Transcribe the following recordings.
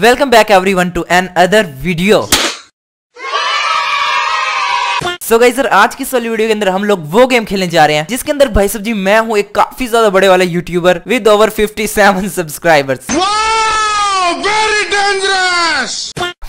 Welcome back everyone to another video so so sir आज की सोली video के अंदर हम लोग वो गेम खेलने जा रहे हैं जिसके अंदर भाई सब जी मैं हूँ एक काफी ज्यादा बड़े वाले YouTuber with over 57 subscribers.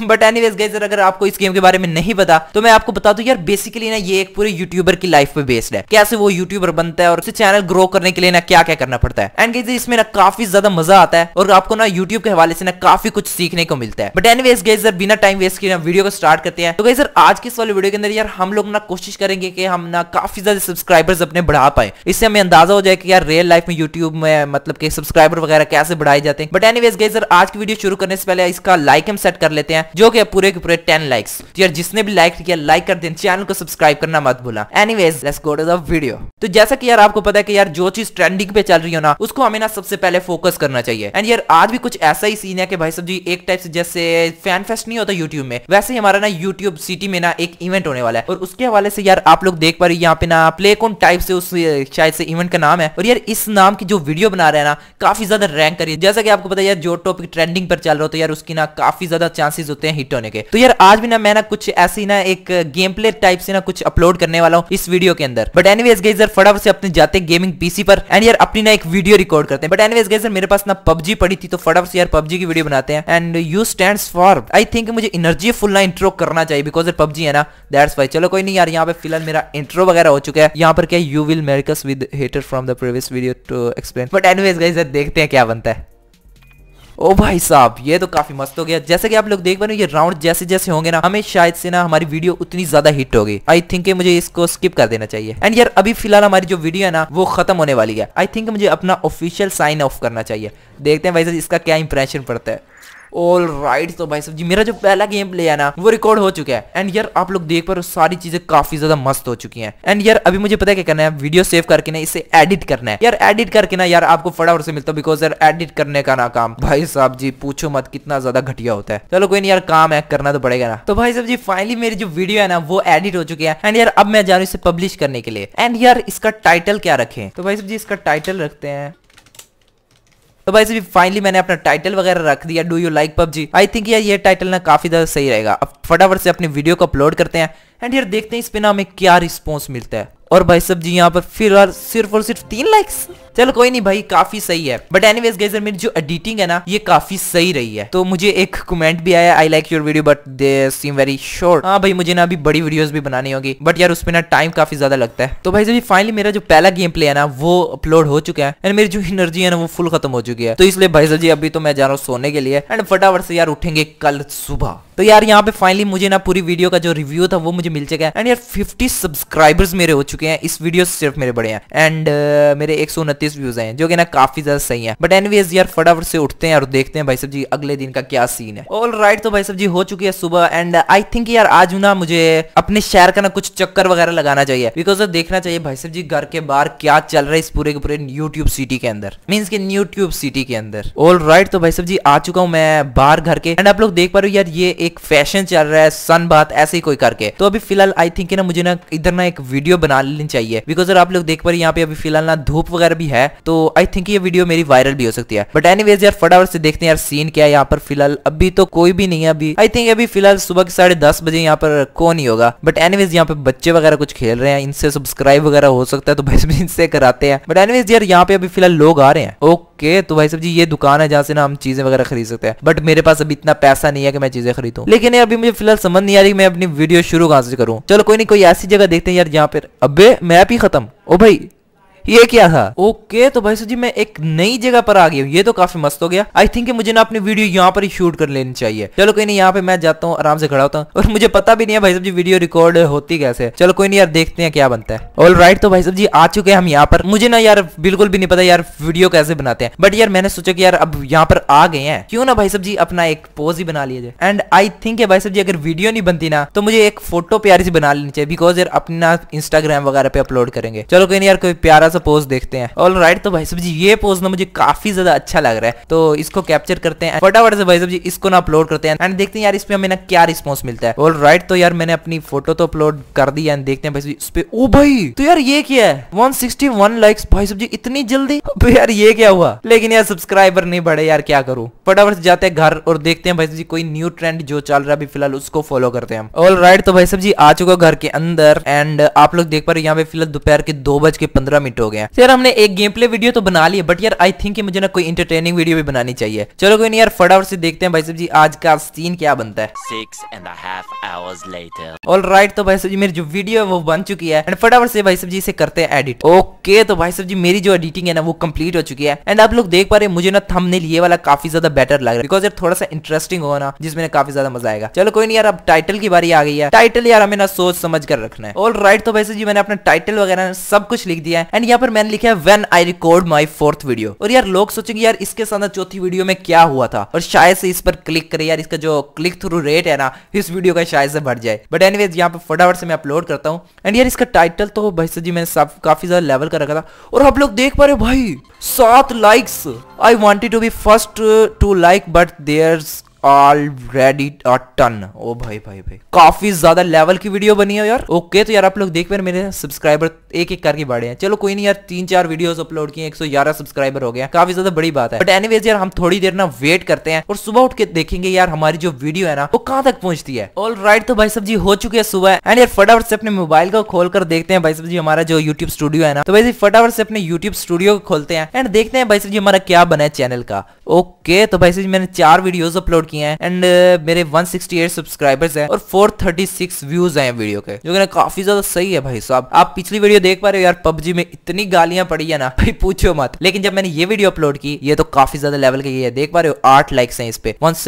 But anyways अगर आपको इस गेम के बारे में नहीं पता तो मैं आपको बता दू यार बेसिकली ना ये एक पूरे यूट्यूबर की लाइफ पे बेस्ड है कैसे वो यूट्यूबर बनता है और उसे चैनल ग्रो करने के लिए ना क्या क्या करना पड़ता है एंड गई इसमें ना काफी ज्यादा मजा आता है और आपको ना यूट्यूब के हवाले से ना काफी कुछ सीखने को मिलता है बट एनी वेज गई बिना टाइम वेस्ट किए वीडियो को स्टार्ट करते हैं तो गई आज के इस वाले वीडियो के अंदर यार हम लोग ना कोशिश करेंगे कि हम ना काफी ज्यादा सब्सक्राइबर्स अपने बढ़ा पाए इससे हमें अंदाजा हो जाए कि यार रियल लाइफ में यूट्यूब में मतलब के सब्सक्राइबर वगैरह कैसे बढ़ाए जाते हैं बट एनी वेज आज की वीडियो शुरू करने से पहले इसका लाइक हम सेट कर लेते हैं जो कि पूरे के पूरे टेन लाइक्स तो यार जिसने भी लाइक किया लाइक कर दें चैनल को सब्सक्राइब करना मत भूला anyways let's go to the video तो जैसा कि यार आपको पता है कि यार जो चीज ट्रेंडिंग पे चल रही हो ना उसको हमें ना सबसे पहले फोकस करना चाहिए एंड यार आज भी कुछ ऐसा ही सीन है कि भाई सब जी एक टाइप से जैसे फैन फेस्ट नहीं होता यूट्यूब में वैसे ही हमारा ना यूट्यूब सिटी में ना एक इवेंट होने वाला है और उसके हवाले से यार आप लोग देख पा रहे यहाँ पे ना प्ले कौन टाइप से उस शायद से इवेंट का नाम है और यार इस नाम की जो वीडियो बना रहे हैं ना काफी ज्यादा रैंक करिए जैसा कि आपको पता है यार जो टॉपिक ट्रेंडिंग पर चल रहा हो तो यार उसकी ना काफी ज्यादा चांसेस होते हैं हिट होने के तो यार आज भी ना मैं ना कुछ ऐसी ना एक गेम प्ले टाइप से ना कुछ अपलोड करने वाला हूँ इस वीडियो के अंदर बट एनवेज गई फटाफट से अपने जाते गेमिंग पीसी पर एंड यार अपनी ना एक वीडियो रिकॉर्ड करते हैं बट एनवेज गई मेरे पास ना पबजी पड़ी थी तो फटाफट से यार पबजी की वीडियो बनाते हैं and you stand for I think मुझे एनर्जी फुल ना इंट्रो करना चाहिए बिकॉज यार पबजी है ना दैट्स वाई चलो कोई नहीं यार यहाँ पे फिलहाल मेरा इंट्रो वगैरह हो चुका है यहाँ पर क्या यू विल मेरिकस with hater from the previous video to explain but anyways guys देखते हैं क्या बनता है ओ भाई साहब ये तो काफी मस्त हो गया जैसे कि आप लोग देख पा रहे हो ये राउंड जैसे जैसे होंगे ना हमें शायद से ना हमारी वीडियो उतनी ज्यादा हिट होगी आई थिंक मुझे इसको स्किप कर देना चाहिए एंड यार अभी फिलहाल हमारी जो वीडियो है ना वो खत्म होने वाली है आई थिंक मुझे अपना ऑफिशियल साइन ऑफ करना चाहिए देखते हैं भाई साहब इसका क्या इंप्रेशन पड़ता है ऑल राइट तो भाई सब जी मेरा जो पहला गेम प्ले है ना वो रिकॉर्ड हो चुका है एंड यार आप लोग देख पर सारी चीजें काफी ज्यादा मस्त हो चुकी हैं एंड यार अभी मुझे पता है क्या करना है वीडियो सेव करके ना इसे एडिट करना है यार एडिट करके ना यार आपको फटाफट से मिलता है बिकॉज यार एडिट करने का ना काम भाई साहब जी पूछो मत कितना ज्यादा घटिया होता है चलो कोई नहीं यार काम है करना तो पड़ेगा ना तो भाई साहब जी फाइनली मेरी जो वीडियो है ना वो एडिट हो चुकी है एंड यार अब मैं जा रहा हूँ इसे पब्लिश करने के लिए एंड यार इसका टाइटल क्या रखे तो भाई साहब जी इसका टाइटल रखते हैं तो भाई फाइनली मैंने अपना टाइटल वगैरह रख दिया do you like PUBG I think यार ये टाइटल ना काफी ज्यादा सही रहेगा अब फटाफट से अपनी वीडियो को अपलोड करते हैं एंड यार देखते हैं इस पे ना हमें क्या रिस्पॉन्स मिलता है और भाई सब जी यहाँ पर फिर और सिर्फ और सिर्फ तीन लाइक्स चलो कोई नहीं भाई काफी सही है बट एनीवेज गाइस मेरी जो एडिटिंग है ना ये काफी सही रही है तो मुझे एक कमेंट भी आया I like your video but they seem very short हाँ भाई मुझे ना अभी बड़ी वीडियोस भी बनानी होगी बट यार उसमें ना टाइम काफी ज्यादा लगता है तो भाई सभी फाइनली मेरा जो पहला गेम प्ले है ना वो अपलोड हो चुका है एंड मेरी जो एनर्जी है ना वो फुल खत्म हो चुकी है तो इसलिए भाई सर जी अभी तो मैं जा रहा हूँ सोने के लिए एंड फटाफट से यार उठेंगे कल सुबह तो यार यहाँ पे फाइनली मुझे ना पूरी वीडियो का जो रिव्यू था वो मुझे मिल चुका है एंड यार फिफ्टी सब्सक्राइबर्स मेरे हो चुके हैं इस वीडियो से सिर्फ मेरे बड़े हैं एंड uh, मेरे एक व्यूज हैं जो कि ना काफी ज्यादा सही है बट एनवीज यार फटाफट से उठते हैं और देखते हैं भाई सब जी अगले दिन का क्या सीन है ऑल राइट right, तो भाई सब जी हो चुकी है सुबह एंड आई थिंक यार आज ना मुझे अपने शहर का ना कुछ चक्कर वगैरह लगाना चाहिए बिकॉज देखना चाहिए भाई साहब जी घर के बाहर क्या चल रहा है इस पूरे के पूरे यूट्यूब सिटी के अंदर मीन्स के न्यूट्यूब सिटी के अंदर ऑल राइट right, तो भाई साहब जी आ चुका हूँ मैं बाहर घर के एंड आप लोग देख पा रहे हो यार ये एक फैशन चल रहा है सन बात ऐसे ही कोई करके तो अभी फिलहाल आई थिंक ना मुझे ना इधर ना एक वीडियो बना लेनी चाहिए बिकॉज आप लोग देख पा रहे यहाँ पे अभी फिलहाल ना धूप वगैरह भी है तो आई थिंक ये वीडियो मेरी वायरल भी हो सकती है बट एनी यार फटाफट से देखते हैं यार सीन क्या है यहाँ पर फिलहाल अभी तो कोई भी नहीं है अभी आई थिंक अभी फिलहाल सुबह के साढ़े दस बजे यहाँ पर कौन ही होगा बट एनी वेज पे बच्चे वगैरह कुछ खेल रहे हैं इनसे सब्सक्राइब वगैरह हो सकता है तो भाई इनसे कराते हैं बट एनी यार यहाँ पे अभी फिलहाल लोग आ रहे हैं ओके ओके तो भाई साहब जी ये दुकान है जहाँ से ना हम चीजें वगैरह खरीद सकते हैं बट मेरे पास अभी इतना पैसा नहीं है कि मैं चीजें खरीदूँ लेकिन यार अभी मुझे फिलहाल समझ नहीं आ रही मैं अपनी वीडियो शुरू कहां से करूँ चलो कोई नहीं कोई ऐसी जगह देखते हैं यार जहाँ पर अब मैप ही खत्म ओ भाई ये क्या था ओके तो भाई जी मैं एक नई जगह पर आ गया हूँ ये तो काफी मस्त हो गया आई थिंक मुझे ना अपनी वीडियो यहाँ पर ही शूट कर लेनी चाहिए चलो कोई नहीं यहाँ पे मैं जाता हूँ आराम से खड़ा होता हूँ और मुझे पता भी नहीं है भाई जी वीडियो रिकॉर्ड होती कैसे चलो कोई नहीं यार देखते हैं क्या बनता है ऑल right, तो भाई साहब जी आ चुके हैं हम यहाँ पर मुझे ना यार बिल्कुल भी नहीं पता यार वीडियो कैसे बनाते हैं बट यार मैंने सोचा कि यार अब यहाँ पर आ गए हैं क्यों ना भाई साहब जी अपना एक पोज ही बना लिया जाए एंड आई थिंक भाई साहब जी अगर वीडियो नहीं बनती ना तो मुझे एक फोटो प्यारी बना लेनी चाहिए बिकॉज यार अपना इंस्टाग्राम वगैरह पे अपलोड करेंगे चलो कोई नहीं यार कोई प्यारा थोड़ा सा पोज देखते हैं ऑल राइट तो भाई सब जी ये पोज ना मुझे काफी ज्यादा अच्छा लग रहा है तो इसको कैप्चर करते हैं फटाफट से भाई सब जी इसको ना अपलोड करते हैं एंड देखते हैं यार इस पे हमें ना क्या रिस्पॉन्स मिलता है ऑल राइट तो यार मैंने अपनी फोटो तो अपलोड कर दी एंड देखते हैं भाई इस पे ओ भाई तो यार ये क्या है वन लाइक्स भाई सब जी इतनी जल्दी अबे तो यार ये क्या हुआ लेकिन यार सब्सक्राइबर नहीं बढ़े यार क्या करू फटाफट से जाते हैं घर और देखते हैं भाई सब जी कोई न्यू ट्रेंड जो चल रहा है अभी फिलहाल उसको फॉलो करते हैं ऑल राइट तो भाई सब जी आ चुका घर के अंदर एंड आप लोग देख पा रहे यहाँ पे फिलहाल दोपहर के दो बज के पंद्रह मिनट कन्वर्ट हो गया तो यार हमने एक गेम प्ले वीडियो तो बना लिया बट यार आई थिंक मुझे ना कोई इंटरटेनिंग वीडियो भी बनानी चाहिए चलो कोई नहीं यार फटाफट से देखते हैं भाई साहब जी आज का सीन क्या बनता है six and half hours later all right तो भाई साहब जी मेरी जो वीडियो है वो बन चुकी है एंड फटाफट से भाई साहब जी इसे करते हैं एडिट ओके तो भाई साहब जी मेरी जो एडिटिंग है ना वो कम्प्लीट हो चुकी है एंड आप लोग देख पा रहे मुझे ना थंबनेल ये वाला काफी ज्यादा बेटर लग रहा है बिकॉज यार थोड़ा सा इंटरेस्टिंग होगा ना जिसमें काफी ज्यादा मजा आएगा चलो कोई नहीं यार अब टाइटल की बारी आ गई है टाइटल यार हमें ना सोच समझ कर रखना है ऑल राइट तो भाई वैसे जी मैंने अपना टाइटल वगैरह सब कुछ लिख दिया है एंड यहाँ पर मैंने लिखा है when I record my fourth video और यार लोग सोचेंगे यार इसके साथ चौथी वीडियो में क्या हुआ था और शायद से इस पर क्लिक करे यार इसका जो क्लिक थ्रू रेट है ना इस वीडियो का शायद से बढ़ जाए बट एनी वेज यहाँ पर फटाफट से मैं अपलोड करता हूँ एंड यार इसका टाइटल तो भाई सर जी मैंने सब काफी ज्यादा लेवल का रखा था और आप लोग देख पा रहे हो भाई सात likes I wanted to be first to like but there already a ton ओ भाई भाई भाई काफी ज्यादा लेवल की वीडियो बनी है यार ओके तो यार आप लोग देख पा मेरे सब्सक्राइबर एक एक करके बढ़े हैं चलो कोई नहीं यार तीन चार वीडियोस अपलोड किए 111 सब्सक्राइबर हो गया काफी ज्यादा बड़ी बात है बट एनीवेज यार हम थोड़ी देर ना वेट करते हैं और सुबह उठ के देखेंगे यार हमारी जो वीडियो है ना वो कहाँ तक पहुंचती है ऑल राइट तो भाई सब जी हो चुके हैं सुबह एंड यार फटाफट से अपने मोबाइल को खोल कर देखते हैं भाई सब जी हमारा जो यूट्यूब स्टूडियो है ना तो भाई फटाफट से अपने यूट्यूब स्टूडियो को खोलते हैं एंड देखते हैं भाई सब जी हमारा क्या बना है चैनल का ओके तो भाई सब जी मैंने चार वीडियोज अपलोड किया है एंड uh, मेरे 168 सब्सक्राइबर्स हैं और 436 व्यूज आए वीडियो के जो कि काफी ज्यादा सही है भाई साहब आप पिछली वीडियो देख पा रहे हो यार पबजी में इतनी गालियां पड़ी है ना भाई पूछो मत लेकिन जब मैंने ये वीडियो अपलोड की ये तो काफी ज्यादा लेवल की है देख पा रहे हो आठ लाइक्स है इस पे वन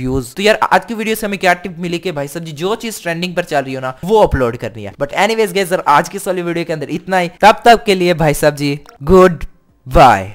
व्यूज तो यार आज की वीडियो से हमें क्या टिप मिली के भाई साहब जो चीज ट्रेंडिंग पर चल रही हो ना वो अपलोड करनी है बट एनी वेज आज की सोली वीडियो के अंदर इतना ही तब तक के लिए भाई साहब जी गुड बाय